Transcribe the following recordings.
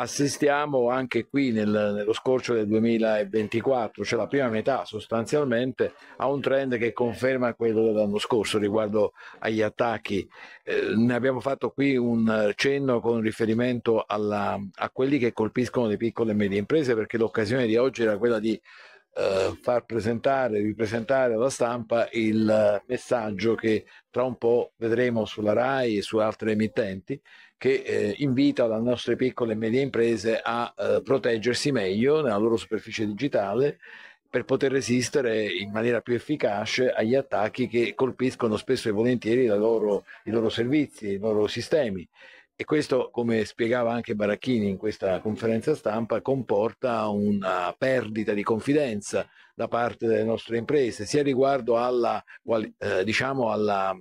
assistiamo anche qui nel, nello scorcio del 2024, cioè la prima metà sostanzialmente, a un trend che conferma quello dell'anno scorso riguardo agli attacchi. Eh, ne abbiamo fatto qui un cenno con riferimento alla, a quelli che colpiscono le piccole e medie imprese perché l'occasione di oggi era quella di eh, far presentare, ripresentare alla stampa il messaggio che tra un po' vedremo sulla RAI e su altre emittenti che eh, invita le nostre piccole e medie imprese a eh, proteggersi meglio nella loro superficie digitale per poter resistere in maniera più efficace agli attacchi che colpiscono spesso e volentieri loro, i loro servizi, i loro sistemi. E questo, come spiegava anche Baracchini in questa conferenza stampa, comporta una perdita di confidenza da parte delle nostre imprese, sia riguardo alla, eh, diciamo alla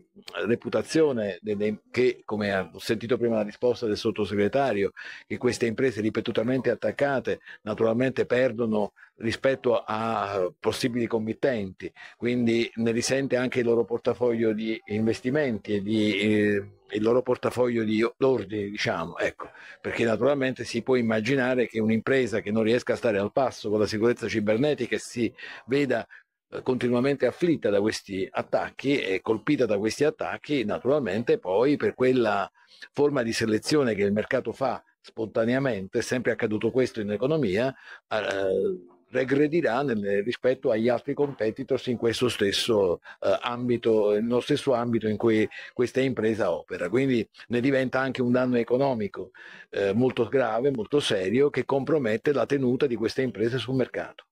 reputazione delle, che, come ho sentito prima la risposta del sottosegretario, che queste imprese ripetutamente attaccate naturalmente perdono rispetto a possibili committenti, quindi ne risente anche il loro portafoglio di investimenti e di... Eh, il loro portafoglio di ordini, diciamo, ecco, perché naturalmente si può immaginare che un'impresa che non riesca a stare al passo con la sicurezza cibernetica e si veda eh, continuamente afflitta da questi attacchi e colpita da questi attacchi, naturalmente poi per quella forma di selezione che il mercato fa spontaneamente, sempre accaduto questo in economia, eh, regredirà nel, rispetto agli altri competitors in questo stesso eh, ambito, nello stesso ambito in cui questa impresa opera. Quindi ne diventa anche un danno economico eh, molto grave, molto serio, che compromette la tenuta di queste imprese sul mercato.